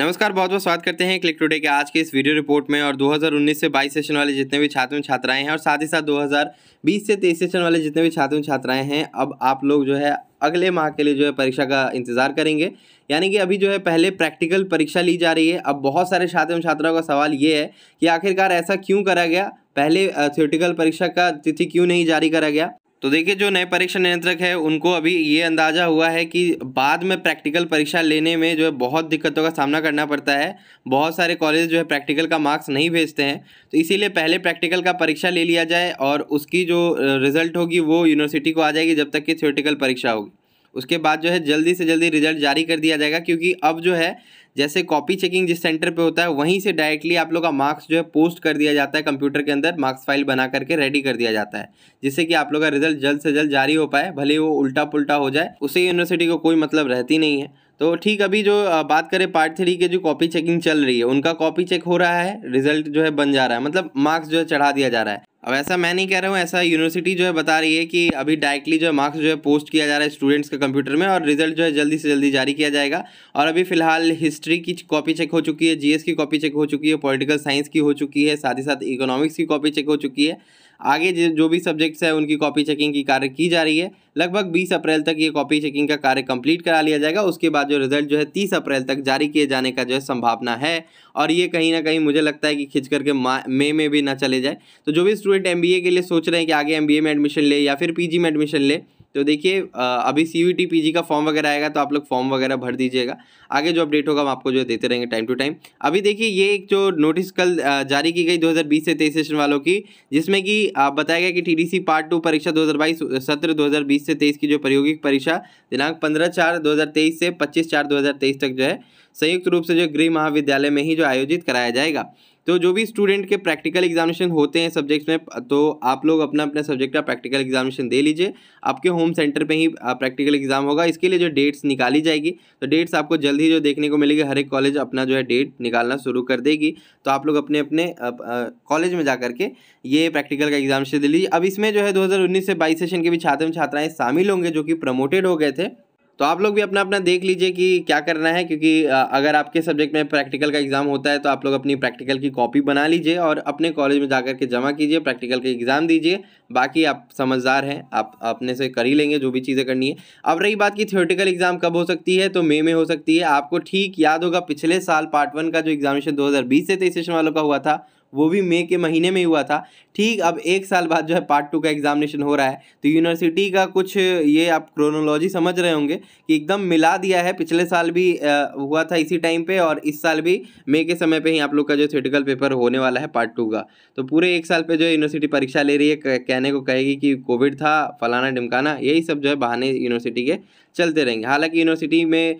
नमस्कार बहुत बहुत स्वागत करते हैं क्लिक टुडे के आज के इस वीडियो रिपोर्ट में और 2019 से 22 सेशन वाले जितने भी छात्र छात्राएं हैं और साथ ही साथ 2020 से 23 सेशन वाले जितने भी छात्र छात्राएं हैं अब आप लोग जो है अगले माह के लिए जो है परीक्षा का इंतज़ार करेंगे यानी कि अभी जो है पहले प्रैक्टिकल परीक्षा ली जा रही है अब बहुत सारे छात्र छात्राओं का सवाल ये है कि आखिरकार ऐसा क्यों करा गया पहले थियोटिकल परीक्षा का तिथि क्यों नहीं जारी करा गया तो देखिए जो नए परीक्षा नियंत्रक है उनको अभी ये अंदाज़ा हुआ है कि बाद में प्रैक्टिकल परीक्षा लेने में जो है बहुत दिक्कतों का सामना करना पड़ता है बहुत सारे कॉलेज जो है प्रैक्टिकल का मार्क्स नहीं भेजते हैं तो इसीलिए पहले प्रैक्टिकल का परीक्षा ले लिया जाए और उसकी जो रिज़ल्ट होगी वो यूनिवर्सिटी को आ जाएगी जब तक कि थियोटिकल परीक्षा होगी उसके बाद जो है जल्दी से जल्दी रिजल्ट जारी कर दिया जाएगा क्योंकि अब जो है जैसे कॉपी चेकिंग जिस सेंटर पे होता है वहीं से डायरेक्टली आप लोग का मार्क्स जो है पोस्ट कर दिया जाता है कंप्यूटर के अंदर मार्क्स फाइल बना करके रेडी कर दिया जाता है जिससे कि आप लोग का रिजल्ट जल्द से जल्द जारी हो पाए भले वो उल्टा पुल्टा हो जाए उसे यूनिवर्सिटी को कोई मतलब रहती नहीं है तो ठीक अभी जो बात करें पार्ट थ्री के जो कॉपी चेकिंग चल रही है उनका कॉपी चेक हो रहा है रिजल्ट जो है बन जा रहा है मतलब मार्क्स जो है चढ़ा दिया जा रहा है अब ऐसा मैं नहीं कह रहा हूँ ऐसा यूनिवर्सिटी जो है बता रही है कि अभी डायरेक्टली जो है मार्क्स जो है पोस्ट किया जा रहा है स्टूडेंट्स के कंप्यूटर में और रिजल्ट जो है जल्दी से जल्दी जारी किया जाएगा और अभी फिलहाल हिस्ट्री की कॉपी चेक हो चुकी है जीएस की कॉपी चेक हो चुकी है पॉलिटिकल साइंस की हो चुकी है साथ ही साथ इकोनॉमिक्स की कॉपी चेक हो चुकी है आगे जो भी सब्जेक्ट्स है उनकी कॉपी चेकिंग की कार्य की जा रही है लगभग 20 अप्रैल तक ये कॉपी चेकिंग का कार्य कंप्लीट करा लिया जाएगा उसके बाद जो रिजल्ट जो है 30 अप्रैल तक जारी किए जाने का जो है संभावना है और ये कहीं ना कहीं मुझे लगता है कि खिंच करके मई में भी ना चले जाए तो जो भी स्टूडेंट एम के लिए सोच रहे हैं कि आगे एम में एडमिशन ले या फिर पी में एडमिशन ले तो देखिए अभी C U T P G का फॉर्म वगैरह आएगा तो आप लोग फॉर्म वगैरह भर दीजिएगा आगे जो अपडेट होगा हम आपको जो देते रहेंगे टाइम टू टाइम अभी देखिए ये एक जो नोटिस कल जारी की गई 2020 से तेईस सेशन वालों की जिसमें कि आप बताया गया कि T D C part two परीक्षा दो हज़ार बाईस सत्र दो हज़ार बीस से तेईस की जो प्रायोगिक परीक्षा दिनांक पंद्रह चार दो हज़ार तेईस से पच्चीस चार दो हज़ार तेईस तक जो है संयुक्त रूप से जो गृह महाविद्यालय में ही जो आयोजित कराया जाएगा तो जो भी स्टूडेंट के प्रैक्टिकल एग्जामिनेशन होते हैं सब्जेक्ट्स में तो आप लोग अपना अपना सब्जेक्ट का प्रैक्टिकल एग्जामिनेशन दे लीजिए आपके होम सेंटर पे ही प्रैक्टिकल एग्जाम होगा इसके लिए जो डेट्स निकाली जाएगी तो डेट्स आपको जल्द ही जो देखने को मिलेगी हर एक कॉलेज अपना जो है डेट निकालना शुरू कर देगी तो आप लोग अपने अपने कॉलेज में जा करके ये प्रैक्टिकल का एग्जामिनेशन दे लीजिए अब इसमें जो है दो से बाईस सेशन के भी छात्र छात्राएँ शामिल होंगे जो कि प्रमोटेड हो गए थे तो आप लोग भी अपना अपना देख लीजिए कि क्या करना है क्योंकि अगर आपके सब्जेक्ट में प्रैक्टिकल का एग्ज़ाम होता है तो आप लोग अपनी प्रैक्टिकल की कॉपी बना लीजिए और अपने कॉलेज में जाकर के जमा कीजिए प्रैक्टिकल के एग्ज़ाम दीजिए बाकी आप समझदार हैं आप अपने से कर ही लेंगे जो भी चीज़ें करनी है अब रही बात की थियोटिकल एग्ज़ाम कब हो सकती है तो मई में हो सकती है आपको ठीक याद होगा पिछले साल पार्ट वन का जो एग्जामिनेशन दो से तेईस सेशन वालों का हुआ था वो भी मई के महीने में हुआ था ठीक अब एक साल बाद जो है पार्ट टू का एग्जामिनेशन हो रहा है तो यूनिवर्सिटी का कुछ ये आप क्रोनोलॉजी समझ रहे होंगे कि एकदम मिला दिया है पिछले साल भी हुआ था इसी टाइम पे और इस साल भी मई के समय पे ही आप लोग का जो थिटिकल पेपर होने वाला है पार्ट टू का तो पूरे एक साल पर जो यूनिवर्सिटी परीक्षा ले रही है कहने को कहेगी कि कोविड था फलाना ढिमकाना यही सब जो है बहाने यूनिवर्सिटी के चलते रहेंगे हालांकि यूनिवर्सिटी में आ,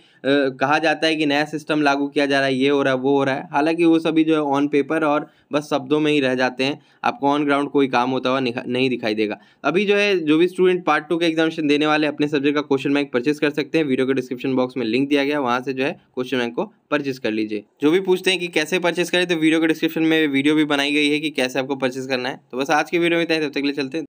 कहा जाता है कि नया सिस्टम लागू किया जा रहा है ये हो रहा है वो हो रहा है हालांकि वो सभी जो है ऑन पेपर और बस शब्दों में ही रह जाते हैं आपको ऑन ग्राउंड कोई काम होता हुआ नहीं दिखाई देगा अभी जो है जो भी स्टूडेंट पार्ट टू के एग्जामेशन देने वाले अपने सब्जेक्ट का क्वेश्चन बैंक परचेस कर सकते हैं वीडियो के डिस्क्रिप्शन बॉक्स में लिंक दिया गया वहाँ से जो है क्वेश्चन बैंक को परचेस कर लीजिए जो भी पूछते हैं कि कैसे परचेस करें तो वीडियो के डिस्क्रिप्शन में वीडियो भी बनाई गई है कि कैसे आपको परचेस करना है तो बस आज की वीडियो में तब तक के लिए चलते हैं